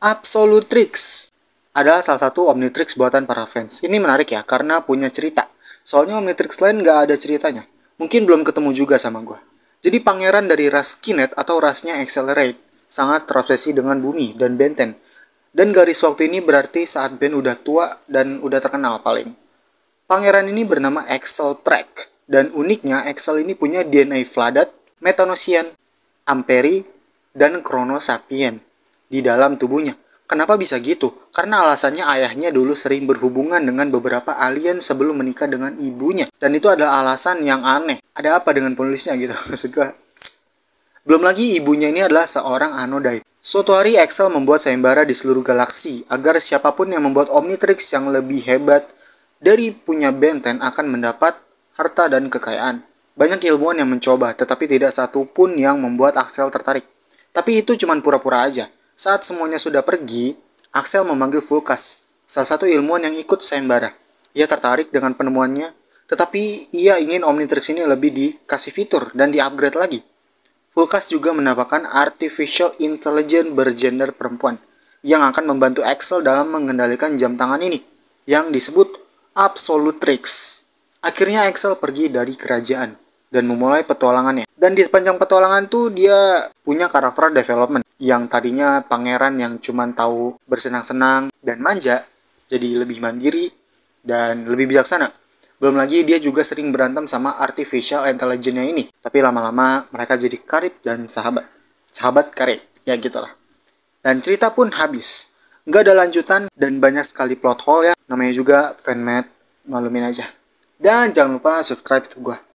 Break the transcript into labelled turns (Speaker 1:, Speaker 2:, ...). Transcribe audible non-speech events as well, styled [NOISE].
Speaker 1: Absolutrix adalah salah satu Omnitrix buatan para fans. Ini menarik ya, karena punya cerita. Soalnya Omnitrix lain nggak ada ceritanya. Mungkin belum ketemu juga sama gue. Jadi pangeran dari ras Kinet atau rasnya Accelerate, sangat terobsesi dengan bumi dan Benten. Dan garis waktu ini berarti saat Ben udah tua dan udah terkenal paling. Pangeran ini bernama Axel Track dan uniknya Axel ini punya DNA Vladat, Metanosian, Amperi, dan Kronosapien di dalam tubuhnya. Kenapa bisa gitu? Karena alasannya ayahnya dulu sering berhubungan dengan beberapa alien sebelum menikah dengan ibunya. Dan itu adalah alasan yang aneh. Ada apa dengan penulisnya gitu? [LAUGHS] Maksud Belum lagi ibunya ini adalah seorang Anodai. Suatu hari Excel membuat sayembara di seluruh galaksi agar siapapun yang membuat Omnitrix yang lebih hebat dari punya Benten akan mendapat harta dan kekayaan. Banyak ilmuwan yang mencoba, tetapi tidak satupun yang membuat Axel tertarik. Tapi itu cuma pura-pura aja. Saat semuanya sudah pergi, Axel memanggil Vulkas, salah satu ilmuwan yang ikut sayembara. Ia tertarik dengan penemuannya, tetapi ia ingin Omnitrix ini lebih dikasih fitur dan diupgrade lagi. Vulkas juga menambahkan artificial intelligence bergender perempuan yang akan membantu Axel dalam mengendalikan jam tangan ini yang disebut Absolutrix. Akhirnya Axel pergi dari kerajaan dan memulai petualangannya. Dan di sepanjang petualangan tuh dia punya karakter development yang tadinya pangeran yang cuman tahu bersenang-senang dan manja jadi lebih mandiri dan lebih bijaksana. Belum lagi dia juga sering berantem sama artificial intelligence-nya ini. Tapi lama-lama mereka jadi karib dan sahabat. Sahabat karib, ya gitulah. Dan cerita pun habis. Nggak ada lanjutan dan banyak sekali plot hole ya. Namanya juga fanmade, malumin aja. Dan jangan lupa subscribe to gue.